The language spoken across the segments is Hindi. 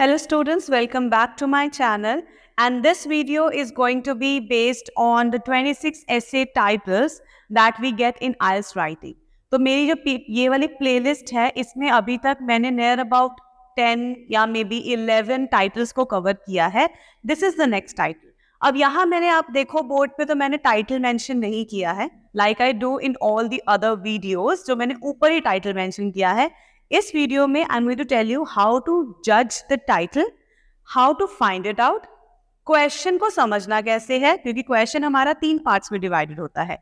Hello students, welcome back to my channel and this video is going to be based on the 26 essay titles that we get in IELTS writing. तो मेरी जो ये वाली प्ले लिस्ट है इसमें अभी तक मैंने नियर अबाउट टेन या मे बी इलेवन टाइटल्स को कवर किया है this is the next title अब यहाँ मैंने आप देखो बोर्ड पे तो मैंने टाइटल मेंशन नहीं किया है like I do in all the other videos जो मैंने ऊपर ही टाइटल मेंशन किया है इस वीडियो में I am going to tell you how to जज the title how to find it out question को समझना कैसे है क्योंकि क्वेश्चन हमारा तीन पार्ट्स में डिवाइडेड होता है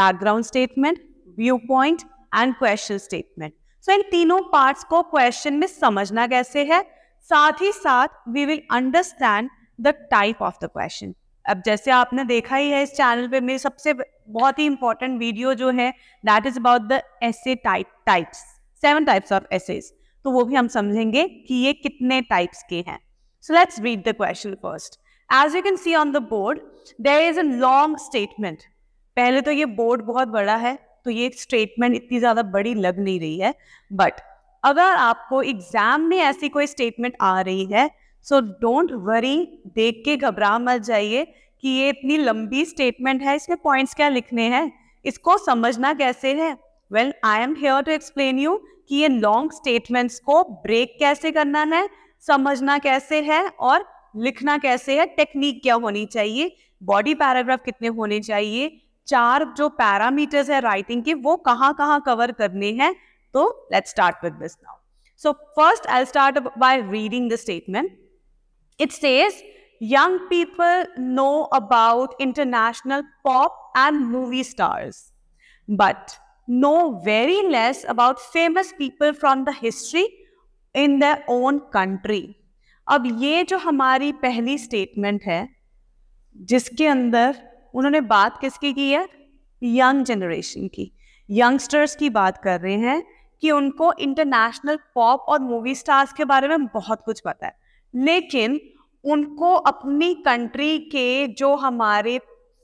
background statement view point and question statement so इन तीनों पार्ट्स को क्वेश्चन में समझना कैसे है साथ ही साथ we will understand the type of the question अब जैसे आपने देखा ही है इस चैनल पे मेरी सबसे बहुत ही इंपॉर्टेंट वीडियो जो है that is about the essay type types seven types of essays तो वो भी हम समझेंगे कि ये कितने टाइप्स के हैं so let's read the question first as you can see on the board there is a long statement पहले तो ये बोर्ड बहुत बड़ा है तो ये स्टेटमेंट इतनी ज़्यादा बड़ी लग नहीं रही है बट अगर आपको एग्जाम में ऐसी कोई स्टेटमेंट आ रही है सो डोंट वरी देख के घबरा मत जाइए कि ये इतनी लंबी स्टेटमेंट है इसमें पॉइंट्स क्या लिखने हैं इसको समझना कैसे है well I am here to explain you कि ये लॉन्ग स्टेटमेंट्स को ब्रेक कैसे करना है समझना कैसे है और लिखना कैसे है टेक्निक क्या होनी चाहिए बॉडी पैराग्राफ कितने होने चाहिए चार जो पैरामीटर्स है राइटिंग के वो कहाँ कहाँ कवर करने हैं तो let's start with this now so first I start by reading the statement it says young people know about international pop and movie stars but know very less about famous people from the history in their own country. अब ये जो हमारी पहली स्टेटमेंट है जिसके अंदर उन्होंने बात किसकी की है यंग जनरेशन की यंगस्टर्स की बात कर रहे हैं कि उनको इंटरनेशनल पॉप और मूवी स्टार्स के बारे में बहुत कुछ पता है लेकिन उनको अपनी कंट्री के जो हमारे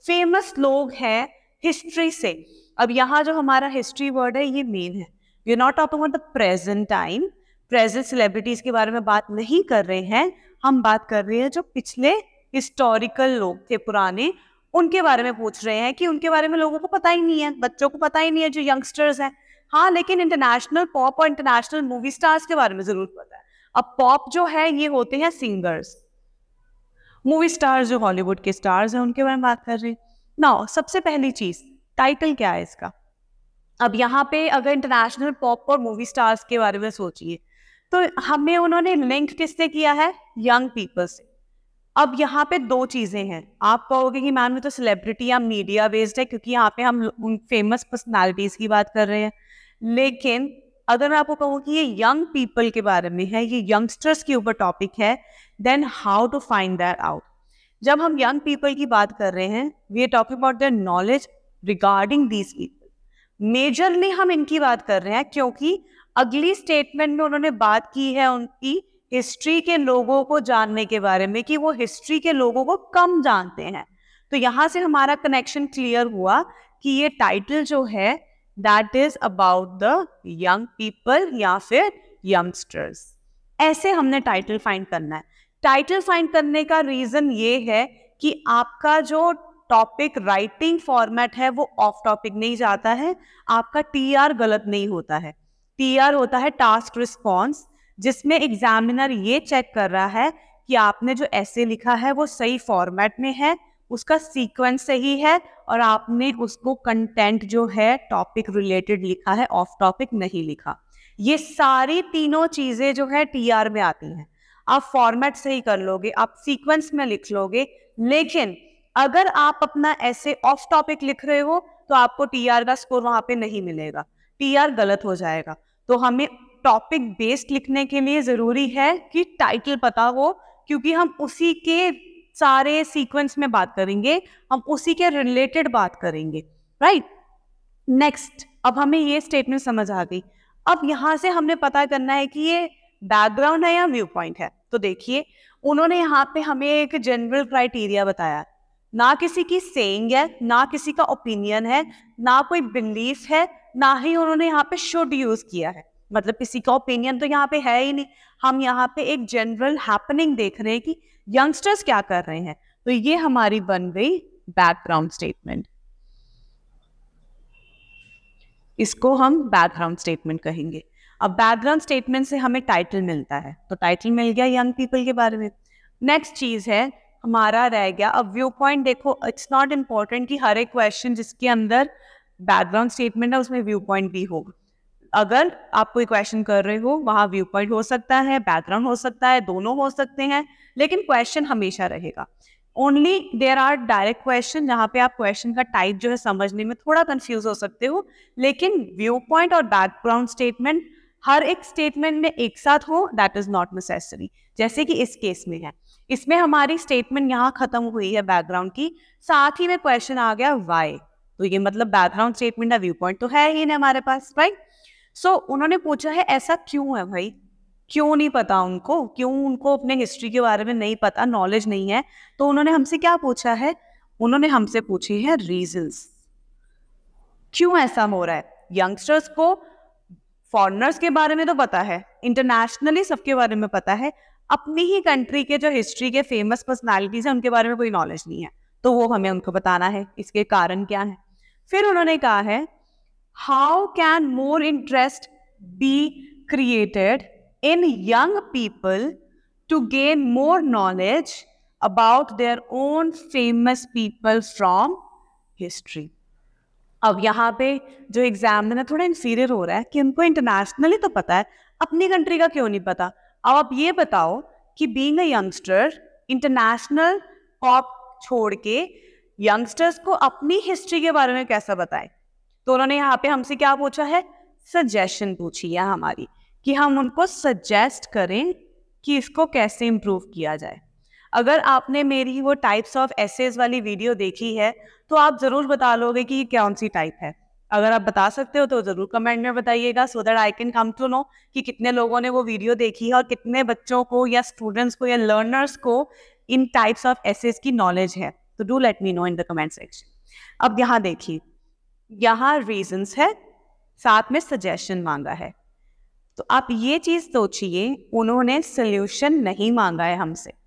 फेमस लोग हैं हिस्ट्री से अब यहाँ जो हमारा हिस्ट्री वर्ड है ये मेन है we are not talking about the present time present celebrities के बारे में बात नहीं कर रहे हैं हम बात कर रहे हैं जो पिछले हिस्टोरिकल लोग थे पुराने उनके बारे में पूछ रहे हैं कि उनके बारे में लोगों को पता ही नहीं है बच्चों को पता ही नहीं है जो यंगस्टर्स हैं हाँ लेकिन इंटरनेशनल पॉप और इंटरनेशनल मूवी स्टार्स के बारे में जरूर पता है अब पॉप जो है ये होते हैं सिंगर्स मूवी स्टार्स जो हॉलीवुड के स्टार्स हैं उनके बारे में बात कर रहे हैं ना सबसे पहली चीज टाइटल क्या है इसका अब यहाँ पे अगर इंटरनेशनल पॉप और मूवी स्टार्स के बारे में सोचिए तो हमें उन्होंने लिंक किससे किया है यंग पीपल से अब यहाँ पे दो चीजें हैं आप कहोगे कि मैम ये तो सेलिब्रिटी या मीडिया बेस्ड है क्योंकि यहाँ पे हम उन फेमस पर्सनालिटीज की बात कर रहे हैं लेकिन अगर मैं आपको कहूँ कि ये यंग पीपल के बारे में है ये यंगस्टर्स के ऊपर टॉपिक है then how to find that out जब हम यंग पीपल की बात कर रहे हैं we topic about their knowledge regarding these people majorly हम इनकी बात कर रहे हैं क्योंकि अगली स्टेटमेंट में उन्होंने बात की है उनकी हिस्ट्री के लोगों को जानने के बारे में कि वो हिस्ट्री के लोगों को कम जानते हैं तो यहां से हमारा कनेक्शन क्लियर हुआ कि ये टाइटल जो है that is about the young people या फिर यंगस्टर्स ऐसे हमने टाइटल फाइंड करना है टाइटल फाइंड करने का रीजन ये है कि आपका जो टॉपिक राइटिंग फॉर्मेट है वो ऑफ टॉपिक नहीं जाता है आपका टीआर गलत नहीं होता है टीआर होता है टास्क रिस्पॉन्स जिसमें एग्जामिनर ये चेक कर रहा है कि आपने जो ऐसे लिखा है वो सही फॉर्मेट में है उसका सीक्वेंस सही है और आपने उसको कंटेंट जो है टॉपिक रिलेटेड लिखा है ऑफ टॉपिक नहीं लिखा ये सारी तीनों चीजें जो है टीआर में आती हैं आप फॉर्मेट सही कर लोगे आप सीक्वेंस में लिख लोगे लेकिन अगर आप अपना ऐसे ऑफ टॉपिक लिख रहे हो तो आपको टीआर का स्कोर वहां पे नहीं मिलेगा टीआर गलत हो जाएगा तो हमें टॉपिक बेस्ड लिखने के लिए जरूरी है कि टाइटल पता हो क्योंकि हम उसी के सारे सीक्वेंस में बात करेंगे हम उसी के रिलेटेड बात करेंगे राइट नेक्स्ट अब हमें ये स्टेटमेंट समझ आ गई अब यहां से हमने पता करना है कि ये बैकग्राउंड है या व्यू पॉइंट है तो देखिए उन्होंने यहाँ पे हमें एक जनरल क्राइटेरिया बताया ना किसी की सेइंग है ना किसी का ओपिनियन है ना कोई बिलीफ है ना ही उन्होंने यहाँ पे शुड यूज किया है मतलब किसी का ओपिनियन तो यहाँ पे है ही नहीं हम यहाँ पे एक जनरल हैपनिंग देख रहे हैं कि यंगस्टर्स क्या कर रहे हैं तो ये हमारी बन गई बैकग्राउंड स्टेटमेंट इसको हम बैकग्राउंड स्टेटमेंट कहेंगे अब बैकग्राउंड स्टेटमेंट से हमें टाइटल मिलता है तो टाइटल मिल गया यंग पीपल के बारे में नेक्स्ट चीज है हमारा रह गया अब व्यू पॉइंट देखो इट्स नॉट इम्पॉर्टेंट कि हर एक क्वेश्चन जिसके अंदर बैकग्राउंड स्टेटमेंट है उसमें व्यू पॉइंट भी हो अगर आप कोई क्वेश्चन कर रहे हो वहाँ व्यू पॉइंट हो सकता है बैकग्राउंड हो सकता है दोनों हो सकते हैं लेकिन क्वेश्चन हमेशा रहेगा only there are direct question जहाँ पे आप क्वेश्चन का टाइप जो है समझने में थोड़ा कंफ्यूज हो सकते हो लेकिन व्यू पॉइंट और बैकग्राउंड स्टेटमेंट हर एक स्टेटमेंट में एक साथ हो दैट इज नॉट नेसेसरी जैसे कि इस केस में है इसमें हमारी स्टेटमेंट यहाँ खत्म हुई है बैकग्राउंड की साथ ही में क्वेश्चन आ गया वाई तो ये मतलब बैकग्राउंड स्टेटमेंट का व्यू पॉइंट तो है ही नहीं हमारे पास राइट सो so, उन्होंने पूछा है ऐसा क्यों है भाई क्यों नहीं पता उनको क्यों उनको अपने हिस्ट्री के बारे में नहीं पता नॉलेज नहीं है तो उन्होंने हमसे क्या पूछा है उन्होंने हमसे पूछी है रीजंस क्यों ऐसा हो रहा है यंगस्टर्स को फॉरनर्स के बारे में तो पता है इंटरनेशनली सबके बारे में पता है अपनी ही कंट्री के जो हिस्ट्री के फेमस पर्सनैलिटीज हैं उनके बारे में कोई नॉलेज नहीं है तो वो हमें उनको बताना है इसके कारण क्या है फिर उन्होंने कहा है how can more interest be created in young people to gain more knowledge about their own famous people from history अब यहाँ पे जो एग्जाम है थोड़ा इंफीरियर हो रहा है कि उनको इंटरनेशनली तो पता है अपनी कंट्री का क्यों नहीं पता अब आप ये बताओ कि being a youngster international pop छोड़ के यंगस्टर्स को अपनी हिस्ट्री के बारे में कैसा बताए तो उन्होंने यहाँ पे हमसे क्या पूछा है सजेशन पूछी है हमारी कि हम उनको सजेस्ट करें कि इसको कैसे इम्प्रूव किया जाए अगर आपने मेरी वो टाइप्स ऑफ एसेज वाली वीडियो देखी है तो आप ज़रूर बता लोगे कि ये कौन सी टाइप है अगर आप बता सकते हो तो ज़रूर कमेंट में बताइएगा so that I can come to know कि कितने लोगों ने वो वीडियो देखी है और कितने बच्चों को या स्टूडेंट्स को या लर्नर्स को इन टाइप्स ऑफ एसेज की नॉलेज है तो do let me know in the comment section अब यहाँ देखिए यहाँ रीजन्स है साथ में सजेशन मांगा है तो आप ये चीज़ सोचिए उन्होंने सोल्यूशन नहीं मांगा है हमसे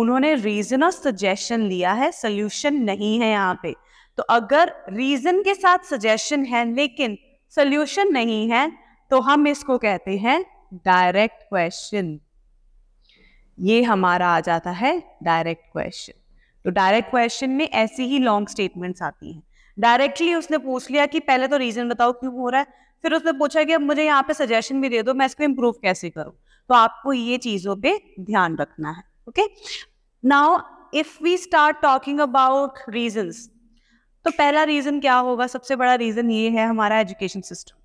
उन्होंने रीजन और सजेशन लिया है सोल्यूशन नहीं है यहाँ पे तो अगर रीजन के साथ सजेशन है लेकिन सोल्यूशन नहीं है तो हम इसको कहते हैं डायरेक्ट क्वेश्चन ये हमारा आ जाता है डायरेक्ट क्वेश्चन तो डायरेक्ट क्वेश्चन में ऐसी ही लॉन्ग स्टेटमेंट्स आती हैं डायरेक्टली उसने पूछ लिया कि पहले तो रीजन बताओ क्यों हो रहा है फिर उसने पूछा कि अब मुझे यहाँ पे सजेशन भी दे दो मैं इसको इम्प्रूव कैसे करूँ तो आपको ये चीज़ों पे ध्यान रखना है okay now if we start talking about reasons तो पहला रीज़न क्या होगा सबसे बड़ा रीज़न ये है हमारा एजुकेशन सिस्टम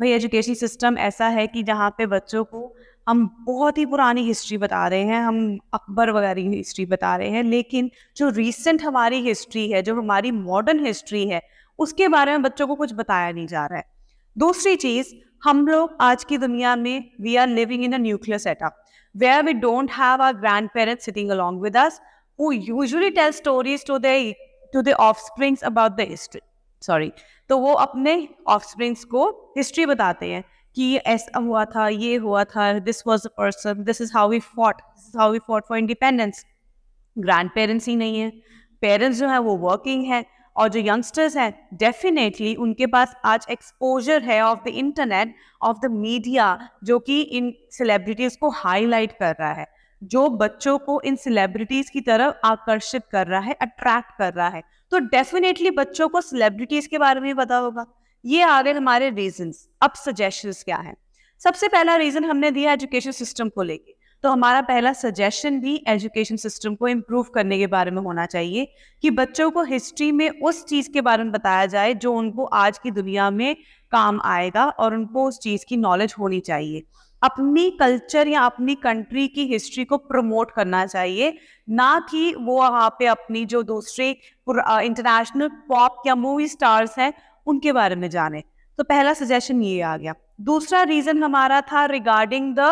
भाई एजुकेशन सिस्टम ऐसा है कि जहाँ पे बच्चों को हम बहुत ही पुरानी हिस्ट्री बता रहे हैं हम अकबर वगैरह की हिस्ट्री बता रहे हैं लेकिन जो रीसेंट हमारी हिस्ट्री है जो हमारी मॉडर्न हिस्ट्री है उसके बारे में बच्चों को कुछ बताया नहीं जा रहा है दूसरी चीज़ हम लोग आज की दुनिया में we are living in a nuclear setup where we don't have our grandparents sitting along with us who usually tell stories to their to the offsprings about the history sorry तो वो अपने ऑफस्प्रिंग्स को हिस्ट्री बताते हैं कि ऐसा हुआ था ये हुआ था this was a person this is how we fought this how we fought for independence grandparents ही नहीं है पेरेंट्स जो है वो वर्किंग है और जो यंगस्टर्स हैं डेफिनेटली उनके पास आज एक्सपोजर है of the internet of the media जो कि इन सेलिब्रिटीज़ को हाईलाइट कर रहा है जो बच्चों को इन सेलिब्रिटीज़ की तरफ आकर्षित कर रहा है अट्रैक्ट कर रहा है तो डेफिनेटली बच्चों को सेलिब्रिटीज़ के बारे में पता होगा ये आ गए हमारे रीजन अब सजेशन क्या है सबसे पहला रीजन हमने दिया एजुकेशन सिस्टम को लेके तो हमारा पहला सजेशन भी एजुकेशन सिस्टम को इम्प्रूव करने के बारे में होना चाहिए कि बच्चों को हिस्ट्री में उस चीज़ के बारे में बताया जाए जो उनको आज की दुनिया में काम आएगा और उनको उस चीज़ की नॉलेज होनी चाहिए अपनी कल्चर या अपनी कंट्री की हिस्ट्री को प्रमोट करना चाहिए ना कि वो वहाँ पे अपनी जो दूसरे इंटरनेशनल पॉप या मूवी स्टार्स हैं उनके बारे में जाने तो पहला सजेशन ये आ गया दूसरा रीज़न हमारा था regarding the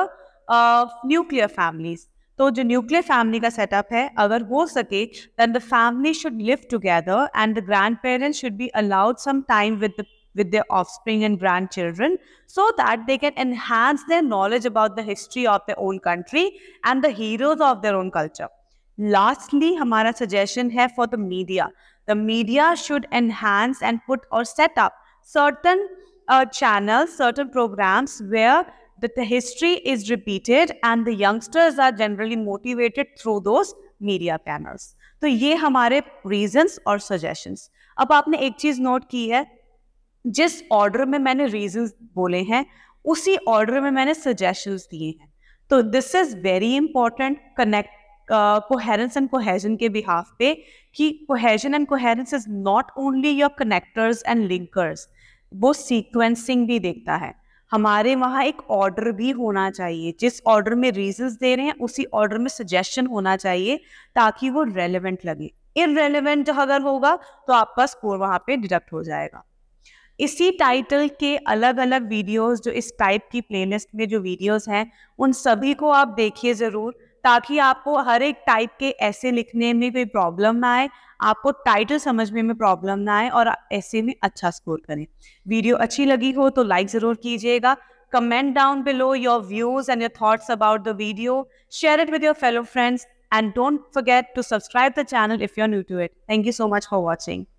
Of nuclear families. So, nuclear nuclear का सेटअप है अगर हो सके then the family should live together and the grandparents should be allowed some time with with their offspring and grandchildren so that they can enhance their knowledge about the history of their own country and the heroes of their own culture. Lastly, हमारा suggestion है for the media. The media should enhance and put or set up certain uh, channels, certain programs where that the history is repeated and the youngsters are generally motivated through those media panels. तो ये हमारे रीजंस और सजेशंस अब आपने एक चीज नोट की है जिस ऑर्डर में मैंने रीजंस बोले हैं उसी ऑर्डर में मैंने सजेशंस दिए हैं तो this is very important connect coherence and cohesion के बिहाफ पे कि cohesion and coherence is not only your connectors and linkers वो सीक्वेंसिंग भी देखता है हमारे वहाँ एक ऑर्डर भी होना चाहिए जिस ऑर्डर में रीजंस दे रहे हैं उसी ऑर्डर में सजेशन होना चाहिए ताकि वो रेलिवेंट लगे इनरेलीवेंट अगर होगा तो आपका स्कोर वहाँ पे डिडक्ट हो जाएगा इसी टाइटल के अलग अलग वीडियोस जो इस टाइप की प्लेलिस्ट में जो वीडियोस हैं उन सभी को आप देखिए ज़रूर ताकि आपको हर एक टाइप के ऐसे लिखने में कोई प्रॉब्लम ना आए आपको टाइटल समझने में प्रॉब्लम ना आए और ऐसे में अच्छा स्कोर करें वीडियो अच्छी लगी हो तो लाइक ज़रूर कीजिएगा comment down below your views and your thoughts about the video share it with your fellow friends and don't forget to subscribe the channel if you are new to it thank you so much for watching